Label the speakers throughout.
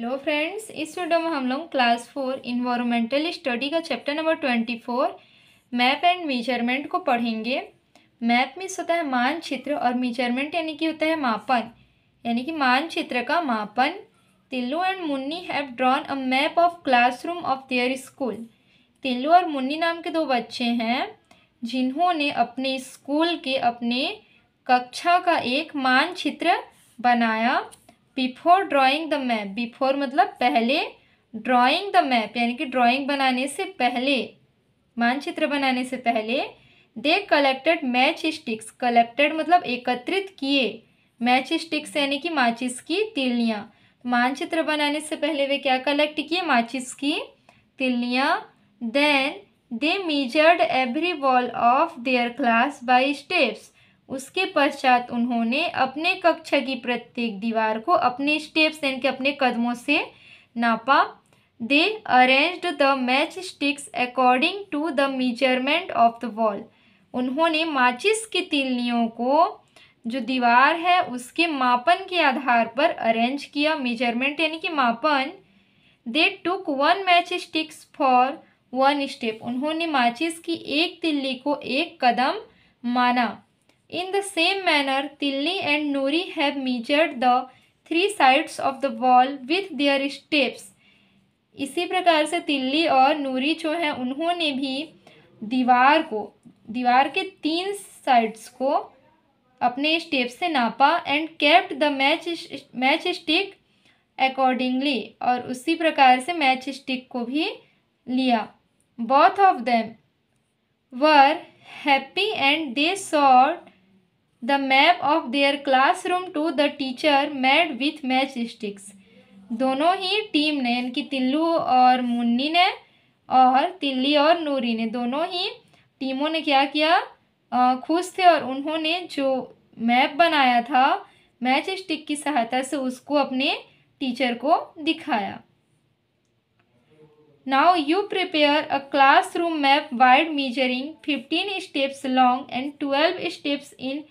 Speaker 1: Hello friends इस video में हम लोग क्लास फोर इन्वायरमेंटल स्टडी का chapter number twenty four map and measurement को पढ़ेंगे मैप मीन्स होता है मानचित्र और मेजरमेंट यानी कि होता है मापन यानी कि मानचित्र का मापन Tillu and Munni have drawn a map of classroom of their school Tillu और मुन्नी नाम के दो बच्चे हैं जिन्होंने अपने स्कूल के अपने कक्षा का एक मानचित्र बनाया before drawing the map before मतलब पहले ड्राइंग द मैप यानी कि ड्राइंग बनाने से पहले मानचित्र बनाने से पहले they collected match sticks collected मतलब एकत्रित किए मैच स्टिक्स यानी कि माचिस की तिलनियाँ मानचित्र बनाने से पहले वे क्या कलेक्ट किए माचिस की तिलनियाँ then they measured every wall of their class by steps उसके पश्चात उन्होंने अपने कक्ष की प्रत्येक दीवार को अपने स्टेप्स यानी कि अपने कदमों से नापा they arranged the match sticks according to the measurement of the wall उन्होंने माचिस की तिलनियों को जो दीवार है उसके मापन के आधार पर अरेंज किया मेजरमेंट यानी कि मापन they took one match sticks for one step उन्होंने माचिस की एक तिल्ली को एक कदम माना In the same manner, Tilni and Nuri have measured the three sides of the wall with their steps. इसी प्रकार से तिल्ली और नूरी जो हैं उन्होंने भी दीवार को दीवार के तीन साइड्स को अपने स्टेप से नापा and kept the match match stick accordingly और उसी प्रकार से मैच स्टिक को भी लिया both of them were happy and they sought the map of their class room to the teacher made with match sticks दोनों ही टीम ने इनकी तिल्लू और मुन्नी ने और तिल्ली और नूरी ने दोनों ही टीमों ने क्या किया खुश थे और उन्होंने जो मैप बनाया था मैच स्टिक की सहायता से उसको अपने टीचर को दिखाया now you prepare a class room map wide measuring fifteen steps long and twelve steps in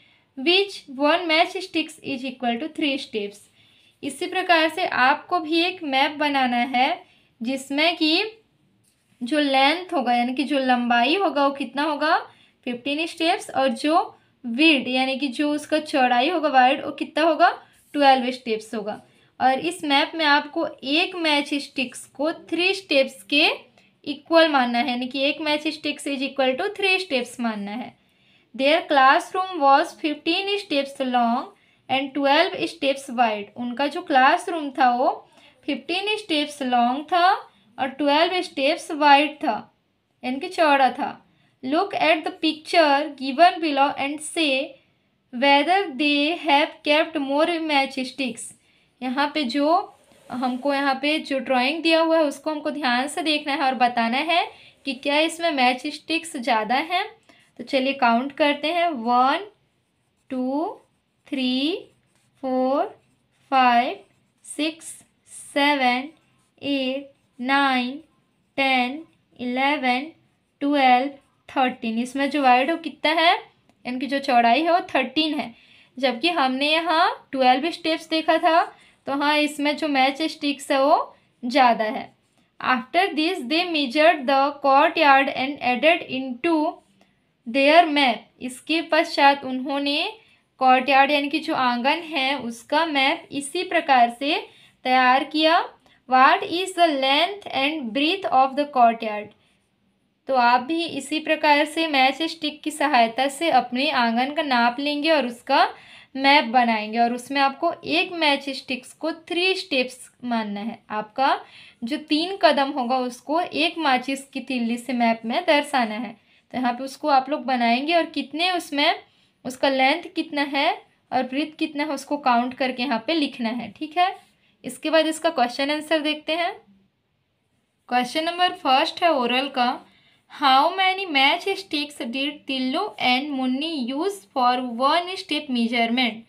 Speaker 1: which one match sticks is equal to three steps इसी प्रकार से आपको भी एक मैप बनाना है जिसमें कि जो लेंथ होगा यानी कि जो लंबाई होगा वो कितना होगा फिफ्टीन स्टेप्स और जो विड यानी कि जो उसका चौड़ाई होगा वाइड वो कितना होगा ट्वेल्व स्टेप्स होगा और इस मैप में आपको एक मैच स्टिक्स को थ्री स्टेप्स के इक्वल मानना है यानी कि एक match sticks is equal to three steps मानना है their classroom was fifteen steps long and twelve steps wide उनका जो क्लासरूम था वो फिफ्टीन स्टेप्स लॉन्ग था और ट्वेल्व स्टेप्स वाइड था यानी कि चौड़ा था look at the picture given below and see whether they have kept more match sticks यहाँ पे जो हमको यहाँ पे जो ड्राइंग दिया हुआ है उसको हमको ध्यान से देखना है और बताना है कि क्या इसमें मैच स्टिक्स ज़्यादा हैं तो चलिए काउंट करते हैं one two three four five six seven eight nine ten eleven twelve thirteen इसमें जो वाइड हो कितना है इनकी जो चौड़ाई है वो थर्टीन है जबकि हमने यहाँ ट्वेल्व स्टेप्स देखा था तो हाँ इसमें जो मैच स्टिक्स है वो ज़्यादा है after this they measure the courtyard and added into their map इसके पश्चात उन्होंने कॉर्टयार्ड यानी कि जो आंगन है उसका मैप इसी प्रकार से तैयार किया what is the length and breadth of the courtyard तो आप भी इसी प्रकार से मैच स्टिक की सहायता से अपने आंगन का नाप लेंगे और उसका मैप बनाएंगे और उसमें आपको एक मैच स्टिक्स को थ्री स्टेप्स मानना है आपका जो तीन कदम होगा उसको एक माचिस की तिल्ली से मैप में दर्शाना है तो यहाँ पे उसको आप लोग बनाएंगे और कितने उसमें उसका लेंथ कितना है और ब्रिथ कितना है उसको काउंट करके यहाँ पे लिखना है ठीक है इसके बाद इसका क्वेश्चन आंसर देखते हैं क्वेश्चन नंबर फर्स्ट है ओरल का how many match sticks did Tillu and Munni use for one step measurement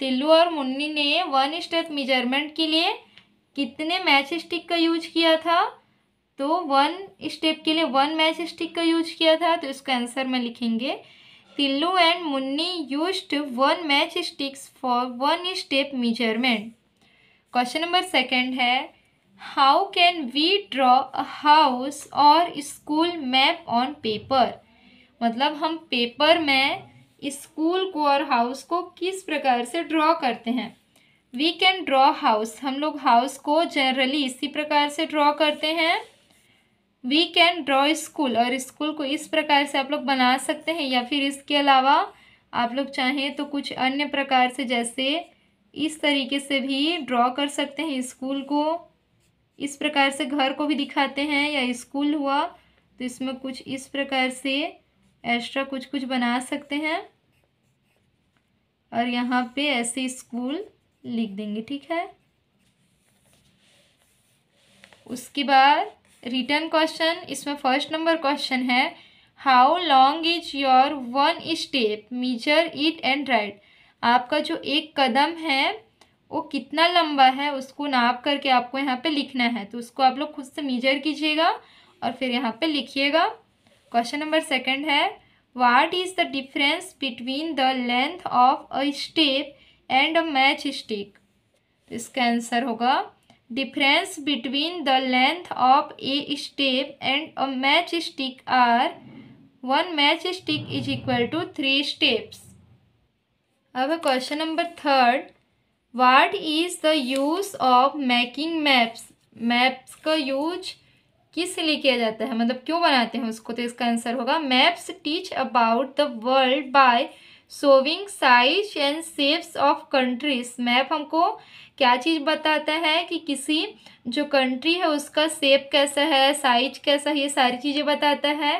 Speaker 1: Tillu और मुन्नी ने वन स्टेप मेजरमेंट के लिए कितने मैच स्टिक का यूज किया था तो वन स्टेप के लिए वन मैच स्टिक का यूज किया था तो इसका आंसर में लिखेंगे Tillu and Munni used one match sticks for one step measurement question number second है how can we draw a house और स्कूल मैप ऑन पेपर मतलब हम पेपर में स्कूल को और हाउस को किस प्रकार से ड्रॉ करते हैं वी कैन ड्रॉ हाउस हम लोग हाउस को जनरली इसी प्रकार से ड्रॉ करते हैं वी कैन ड्रॉ स्कूल और स्कूल को इस प्रकार से आप लोग बना सकते हैं या फिर इसके अलावा आप लोग चाहें तो कुछ अन्य प्रकार से जैसे इस तरीके से भी ड्रॉ कर सकते हैं स्कूल को इस प्रकार से घर को भी दिखाते हैं या स्कूल हुआ तो इसमें कुछ इस प्रकार से एक्स्ट्रा कुछ कुछ बना सकते हैं और यहाँ पे ऐसे स्कूल लिख देंगे ठीक है उसके बाद रिटर्न क्वेश्चन इसमें फर्स्ट नंबर क्वेश्चन है how long is your one step measure it and write आपका जो एक कदम है वो कितना लंबा है उसको नाप करके आपको यहाँ पे लिखना है तो उसको आप लोग खुद से मीजर कीजिएगा और फिर यहाँ पे लिखिएगा क्वेश्चन नंबर सेकंड है what is the difference between the length of a step and a match stick तो इसका आंसर होगा difference between the length of a step and a match stick are one match stick is equal to three steps अब question number third what is the use of making maps maps का use किस लिए किया जाता है मतलब क्यों बनाते हैं उसको तो इसका आंसर होगा maps teach about the world by showing size and shapes of countries map हमको क्या चीज़ बताता है कि किसी जो कंट्री है उसका सेप कैसा है साइज कैसा है ये सारी चीज़ें बताता है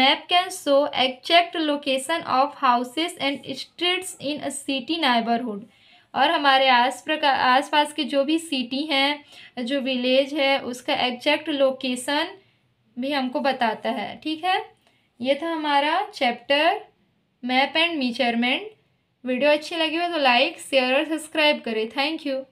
Speaker 1: map can show exact location of houses and streets in a city neighbourhood और हमारे आस प्रकार पास के जो भी सिटी हैं जो विलेज है उसका एग्जैक्ट लोकेशन भी हमको बताता है ठीक है ये था हमारा chapter map and measurement video अच्छी लगी हो तो लाइक शेयर और सब्सक्राइब करें थैंक यू